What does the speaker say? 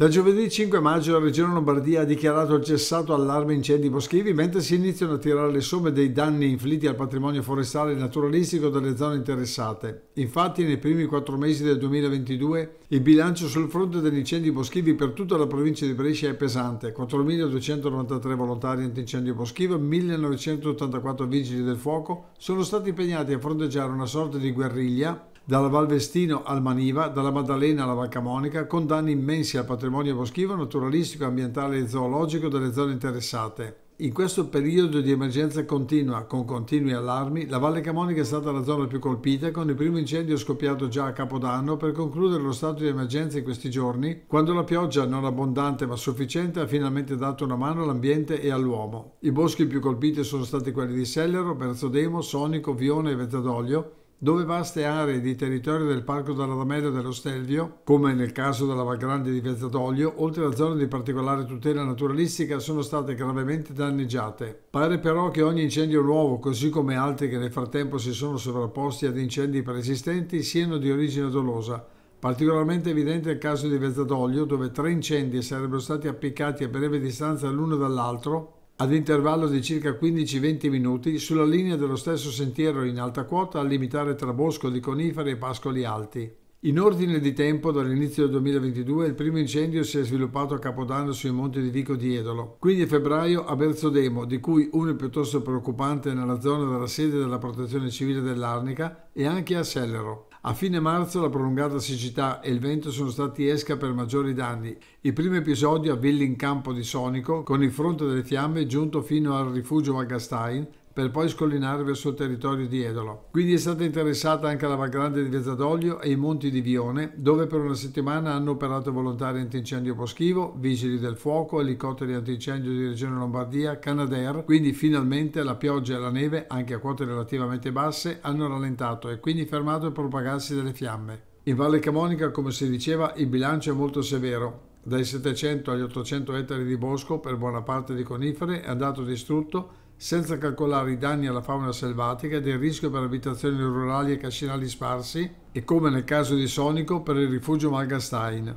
Da giovedì 5 maggio la Regione Lombardia ha dichiarato il cessato allarme incendi boschivi mentre si iniziano a tirare le somme dei danni inflitti al patrimonio forestale e naturalistico delle zone interessate. Infatti nei primi quattro mesi del 2022 il bilancio sul fronte degli incendi boschivi per tutta la provincia di Brescia è pesante. 4.293 volontari antincendio boschivo e 1.984 vigili del fuoco sono stati impegnati a fronteggiare una sorta di guerriglia dalla Valvestino al Maniva, dalla Maddalena alla Valcamonica, con danni immensi al patrimonio boschivo, naturalistico, ambientale e zoologico delle zone interessate. In questo periodo di emergenza continua, con continui allarmi, la Valle Camonica è stata la zona più colpita, con il primo incendio scoppiato già a Capodanno per concludere lo stato di emergenza in questi giorni, quando la pioggia, non abbondante ma sufficiente, ha finalmente dato una mano all'ambiente e all'uomo. I boschi più colpiti sono stati quelli di Sellero, Berzodemo, Sonico, Vione e Vezzadoglio, dove vaste aree di territorio del Parco dell'Adamelo e dello Stelvio, come nel caso della Valgrande di Vezzatoglio, oltre a zone di particolare tutela naturalistica, sono state gravemente danneggiate. Pare però che ogni incendio nuovo, così come altri che nel frattempo si sono sovrapposti ad incendi preesistenti, siano di origine dolosa. Particolarmente evidente è il caso di Vezzatoglio, dove tre incendi sarebbero stati appiccati a breve distanza l'uno dall'altro ad intervallo di circa 15-20 minuti sulla linea dello stesso sentiero in alta quota al limitare tra bosco di coniferi e pascoli alti. In ordine di tempo, dall'inizio del 2022 il primo incendio si è sviluppato a Capodanno sui monti di Vico di Edolo, Quindi a febbraio a Berzodemo, di cui uno piuttosto preoccupante nella zona della sede della Protezione Civile dell'Arnica, e anche a Sellero. A fine marzo la prolungata siccità e il vento sono stati esca per maggiori danni. Il primo episodio a Villincampo di Sonico, con il fronte delle fiamme giunto fino al rifugio Valgastain, per poi scollinare verso il territorio di Edolo. Quindi è stata interessata anche la Valgrande di Vezzadoglio e i monti di Vione, dove per una settimana hanno operato volontari antincendio boschivo, vigili del fuoco, elicotteri antincendio di Regione Lombardia, Canadair, quindi finalmente la pioggia e la neve, anche a quote relativamente basse, hanno rallentato e quindi fermato il propagarsi delle fiamme. In Valle Camonica, come si diceva, il bilancio è molto severo, dai 700 agli 800 ettari di bosco per buona parte di conifere è andato distrutto senza calcolare i danni alla fauna selvatica ed il rischio per abitazioni rurali e cascinali sparsi e, come nel caso di Sonico, per il rifugio Malgastein.